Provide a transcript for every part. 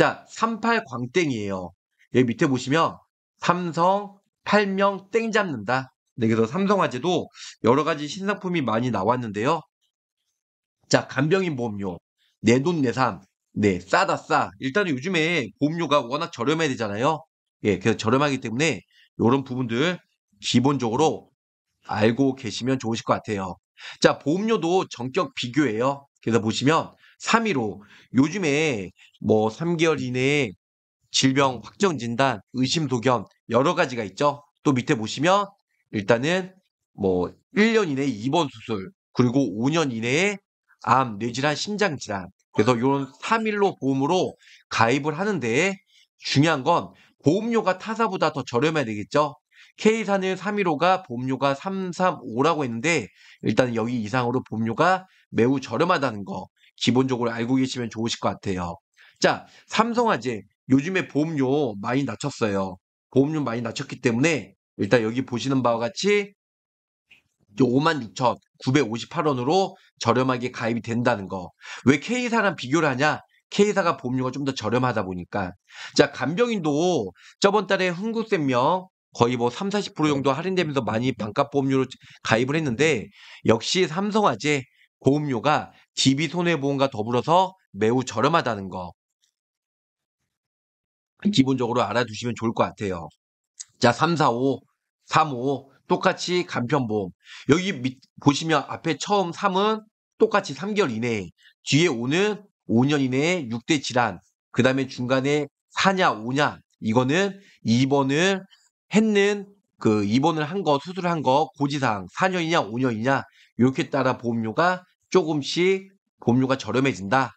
자, 38 광땡이에요. 여기 밑에 보시면 삼성 8명 땡 잡는다. 네, 그래서 삼성화재도 여러 가지 신상품이 많이 나왔는데요. 자, 간병인 보험료. 내돈 내삼. 네, 싸다 싸. 일단 은 요즘에 보험료가 워낙 저렴해야 되잖아요. 예, 그래서 저렴하기 때문에 이런 부분들 기본적으로 알고 계시면 좋으실 것 같아요. 자, 보험료도 전격 비교예요. 그래서 보시면 3위로 요즘에 뭐 3개월 이내에 질병 확정 진단, 의심 도견 여러 가지가 있죠. 또 밑에 보시면 일단은 뭐 1년 이내에 입원 수술, 그리고 5년 이내에 암, 뇌질환, 심장 질환. 그래서 이런 3일로 보험으로 가입을 하는데 중요한 건 보험료가 타사보다 더 저렴해야 되겠죠. K사는 315가 보험료가 335라고 했는데 일단 여기 이상으로 보험료가 매우 저렴하다는 거. 기본적으로 알고 계시면 좋으실 것 같아요. 자, 삼성화재. 요즘에 보험료 많이 낮췄어요. 보험료 많이 낮췄기 때문에 일단 여기 보시는 바와 같이 56,958원으로 저렴하게 가입이 된다는 거. 왜 K사랑 비교를 하냐? K사가 보험료가 좀 더 저렴하다 보니까. 자, 간병인도 저번 달에 흥국생명 거의 뭐 3, 40% 정도 할인되면서 많이 반값 보험료로 가입을 했는데 역시 삼성화재 보험료가 DB 손해보험과 더불어서 매우 저렴하다는 거 기본적으로 알아두시면 좋을 것 같아요. 자, 3, 4, 5, 3, 5 똑같이 간편보험. 여기 밑, 보시면 앞에 처음 3은 똑같이 3개월 이내에 뒤에 5는 5년 이내에 6대 질환 그 다음에 중간에 4냐 5냐 이거는 2번을 했는 그 입원을 한 거, 수술을 한 거, 고지사항, 4년이냐, 5년이냐, 이렇게 따라 보험료가 조금씩 보험료가 저렴해진다.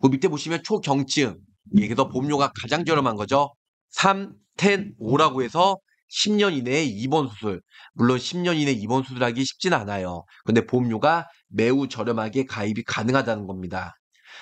그 밑에 보시면 초경증. 여기서 보험료가 가장 저렴한 거죠. 3, 10, 5라고 해서 10년 이내에 입원 수술. 물론 10년 이내 에 입원 수술하기 쉽진 않아요. 근데 보험료가 매우 저렴하게 가입이 가능하다는 겁니다.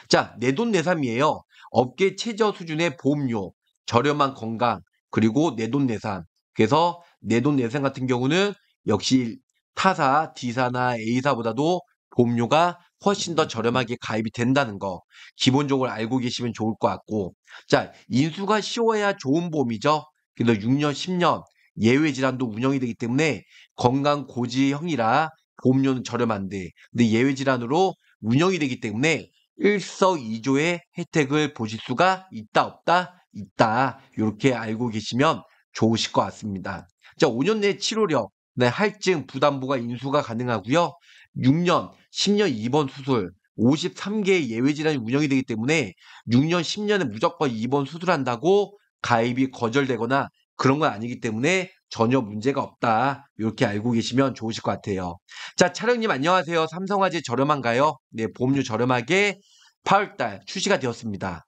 자, 내돈내산이에요. 업계 최저 수준의 보험료, 저렴한 건강, 그리고 내돈내산. 그래서 내돈내산 같은 경우는 역시 타사, D사나 A사보다도 보험료가 훨씬 더 저렴하게 가입이 된다는 거 기본적으로 알고 계시면 좋을 것 같고 자 인수가 쉬워야 좋은 보험이죠. 그래서 6년, 10년 예외 질환도 운영이 되기 때문에 건강 고지형이라 보험료는 저렴한데 근데 예외 질환으로 운영이 되기 때문에 일석이조의 혜택을 보실 수가 있다 없다 있다 이렇게 알고 계시면 좋으실 것 같습니다. 자 5년 내 치료력 네, 할증 부담보가 인수가 가능하고요. 6년, 10년 입원 수술, 53개의 예외질환이 운영이 되기 때문에 6년, 10년에 무조건 입원 수술한다고 가입이 거절되거나 그런 건 아니기 때문에 전혀 문제가 없다. 이렇게 알고 계시면 좋으실 것 같아요. 자, 차령님 안녕하세요. 삼성화재 저렴한가요? 네, 보험료 저렴하게 8월달 출시가 되었습니다.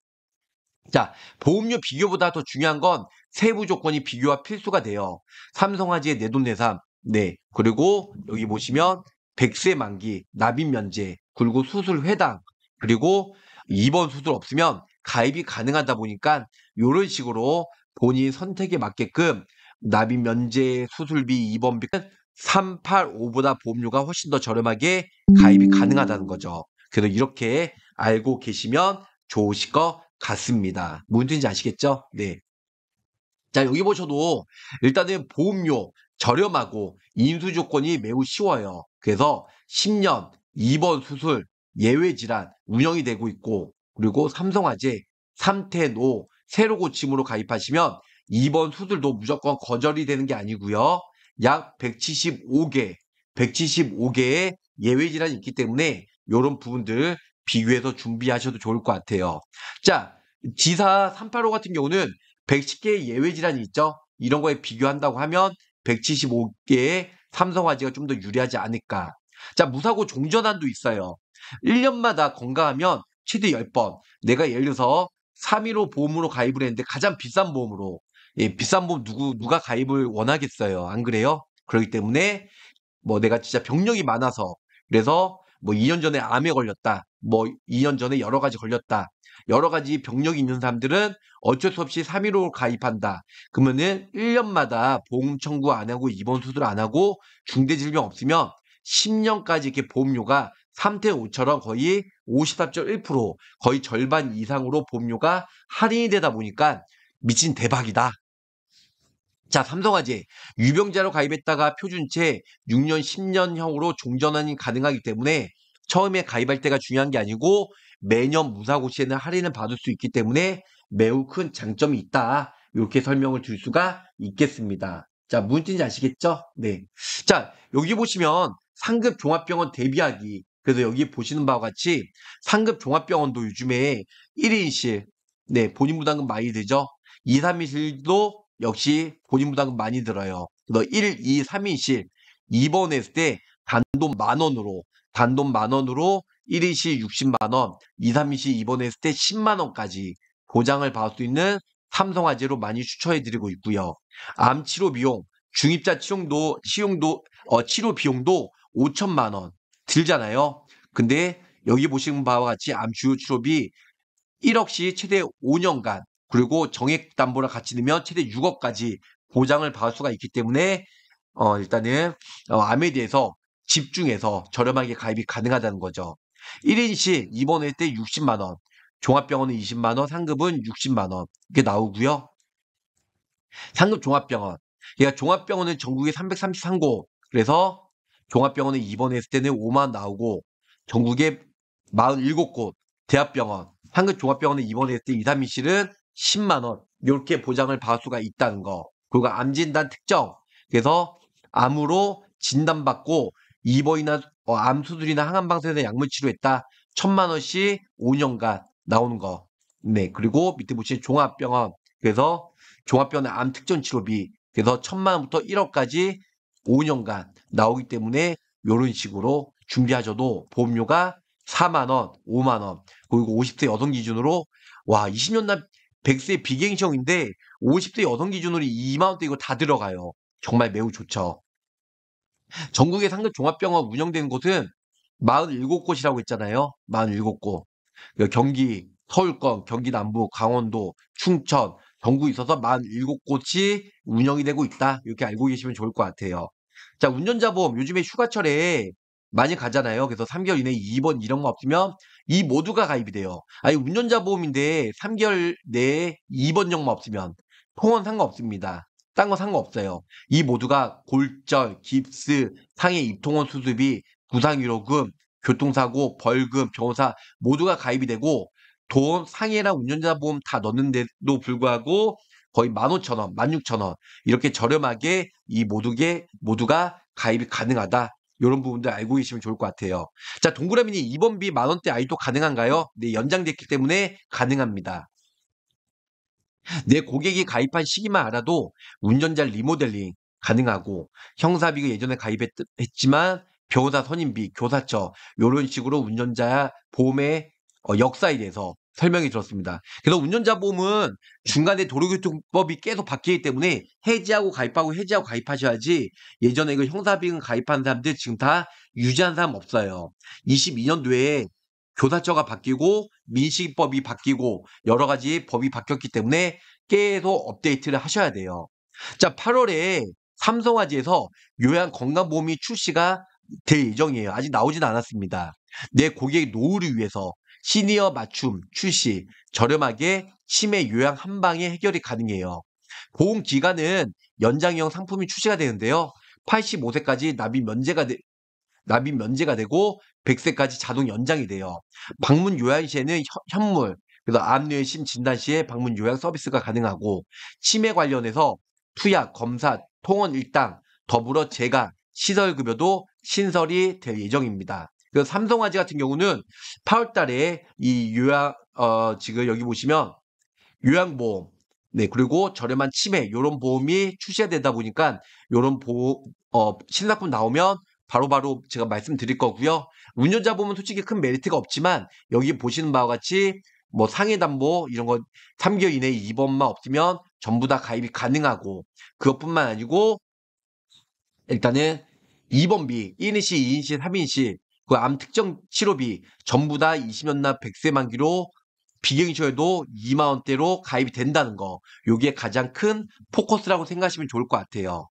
자, 보험료 비교보다 더 중요한 건 세부 조건이 비교와 필수가 돼요. 삼성화재 내돈내산. 네. 그리고 여기 보시면 백세 만기, 납입 면제, 그리고 수술 회당, 그리고 입원 수술 없으면 가입이 가능하다 보니까 이런 식으로 본인 선택에 맞게끔 납입 면제, 수술비, 입원비 385보다 보험료가 훨씬 더 저렴하게 가입이 음. 가능하다는 거죠. 그래서 이렇게 알고 계시면 좋으실 것 같습니다. 뭔지 아시겠죠? 네. 자, 여기 보셔도 일단은 보험료 저렴하고 인수 조건이 매우 쉬워요. 그래서 10년 2번 수술 예외 질환 운영이 되고 있고 그리고 삼성화재 삼태노 새로 고침으로 가입하시면 2번 수술도 무조건 거절이 되는 게 아니고요. 약 175개 175개의 예외 질환이 있기 때문에 이런 부분들 비교해서 준비하셔도 좋을 것 같아요. 자, 지사 385 같은 경우는 110개의 예외 질환이 있죠. 이런 거에 비교한다고 하면 175개의 삼성화재가 좀 더 유리하지 않을까. 자, 무사고 종전환도 있어요. 1년마다 건강하면 최대 10번. 내가 예를 들어서 3.15 보험으로 가입을 했는데 가장 비싼 보험으로. 예, 비싼 보험 누구, 누가 가입을 원하겠어요. 안 그래요? 그렇기 때문에 뭐 내가 진짜 병력이 많아서 그래서 뭐 2년 전에 암에 걸렸다. 뭐 2년 전에 여러 가지 걸렸다. 여러 가지 병력이 있는 사람들은 어쩔 수 없이 315를 가입한다. 그러면은 1년마다 보험 청구 안 하고 입원 수술 안 하고 중대 질병 없으면 10년까지 이렇게 보험료가 3.5처럼 거의 54.1% 거의 절반 이상으로 보험료가 할인이 되다 보니까 미친 대박이다. 자, 삼성화재. 유병자로 가입했다가 표준채 6년, 10년형으로 종전환이 가능하기 때문에 처음에 가입할 때가 중요한 게 아니고 매년 무사고 시에는 할인을 받을 수 있기 때문에 매우 큰 장점이 있다. 이렇게 설명을 드릴 수가 있겠습니다. 자, 문슨인지 아시겠죠? 네. 자, 여기 보시면 상급 종합병원 대비하기. 그래서 여기 보시는 바와 같이 상급 종합병원도 요즘에 1인실, 네, 본인 부담금 많이 되죠? 2, 3인실도 역시 본인부담금 많이 들어요. 그래서 1, 2, 3인실 2번 했을 때 단돈 만 원으로 단돈 만 원으로 1인실 60만 원, 2, 3인실 2번 했을 때 10만 원까지 보장을 받을 수 있는 삼성화재로 많이 추천해 드리고 있고요. 암 치료 비용, 중입자 치용도 시용도 어, 치료 비용도 5천만 원 들잖아요. 근데 여기 보시는 바와 같이 암 주요 치료비 1억씩 최대 5년간 그리고 정액담보를 같이 넣으면 최대 6억까지 보장을 받을 수가 있기 때문에 어, 일단은 어, 암에 대해서 집중해서 저렴하게 가입이 가능하다는 거죠. 1인씩 입원할 때 60만 원, 종합병원은 20만 원, 상급은 60만 원 이게 나오고요. 상급 종합병원, 그러니까 종합병원은 전국에 333곳, 그래서 종합병원에 입원했을 때는 5만 나오고 전국에 47곳, 대학병원, 상급 종합병원에 입원했을 때 2, 3인실은 10만 원 이렇게 보장을 받을 수가 있다는 거. 그리고 암 진단 특정. 그래서 암으로 진단받고 이버이나 어, 암 수술이나 항암 방사선 약물 치료했다. 1 0 0 0만 원씩 5년간 나오는 거. 네. 그리고 밑에 보시면 종합병원. 그래서 종합병원 의암 특전 치료비. 그래서 1 0 0 0만 원부터 1억까지 5년간 나오기 때문에 이런 식으로 준비하셔도 보험료가 4만 원, 5만 원. 그리고 50세 여성 기준으로 와, 20년 남 100세 비갱형인데 50대 여성 기준으로 2만원대 이거 다 들어가요. 정말 매우 좋죠. 전국의 상급 종합병원 운영되는 곳은 47곳이라고 했잖아요. 47곳. 그 경기, 서울권, 경기 남부, 강원도, 충천, 전국 있어서 47곳이 운영이 되고 있다. 이렇게 알고 계시면 좋을 것 같아요. 자, 운전자 보험 요즘에 휴가철에 많이 가잖아요. 그래서 3개월 이내에 2번 이런 거 없으면 이 모두가 가입이 돼요. 아니 운전자 보험인데 3개월 내에 2번 정만 없으면 통원 상관없습니다. 딴 거 상관없어요. 이 모두가 골절, 깁스, 상해 입통원 수습이구상위로금 교통사고, 벌금, 변호사 모두가 가입이 되고 돈, 상해나 운전자 보험 다 넣는데도 불구하고 거의 15,000원, 16,000원 이렇게 저렴하게 이 모두게 모두가 가입이 가능하다 이런 부분들 알고 계시면 좋을 것 같아요. 자, 동그라미님 2번 비 만원대 아이도 가능한가요? 네, 연장됐기 때문에 가능합니다. 내 고객이 가입한 시기만 알아도 운전자 리모델링 가능하고 형사비가 예전에 가입했지만 변호사 선임비, 교사처 이런 식으로 운전자 보험의 어, 역사에 대해서 설명이 들었습니다. 그래서 운전자 보험은 중간에 도로교통법이 계속 바뀌기 때문에 해지하고 가입하고 해지하고 가입하셔야지 예전에 그 형사비금 가입한 사람들 지금 다 유지한 사람 없어요. 22년도에 교사처가 바뀌고 민식법이 이 바뀌고 여러 가지 법이 바뀌었기 때문에 계속 업데이트를 하셔야 돼요. 자, 8월에 삼성화재에서 요양 건강보험이 출시가 될 예정이에요. 아직 나오진 않았습니다. 내 고객 노후를 위해서 시니어 맞춤, 출시, 저렴하게 치매 요양 한 방에 해결이 가능해요. 보험 기간은 연장형 상품이 출시가 되는데요. 85세까지 납입 면제가 되, 납입 면제가 되고 100세까지 자동 연장이 돼요. 방문 요양 시에는 현물, 그래서 암뇌심 진단 시에 방문 요양 서비스가 가능하고 치매 관련해서 투약, 검사, 통원 일당, 더불어 재가, 시설급여도 신설이 될 예정입니다. 그 삼성화재 같은 경우는 8월 달에 이요약 어, 지금 여기 보시면 요양보험, 네, 그리고 저렴한 치매, 요런 보험이 출시되다 보니까 요런 보, 어, 신상품 나오면 바로바로 바로 제가 말씀드릴 거고요. 운전자 보험은 솔직히 큰 메리트가 없지만 여기 보시는 바와 같이 뭐 상해담보 이런 거 3개월 이내에 2번만 없으면 전부 다 가입이 가능하고 그것뿐만 아니고 일단은 2번비 1인시, 2인시, 3인시 그암 특정 치료비 전부 다 20년나 100세 만기로 비경이셔도 2만원대로 가입이 된다는 거. 요게 가장 큰 포커스라고 생각하시면 좋을 것 같아요.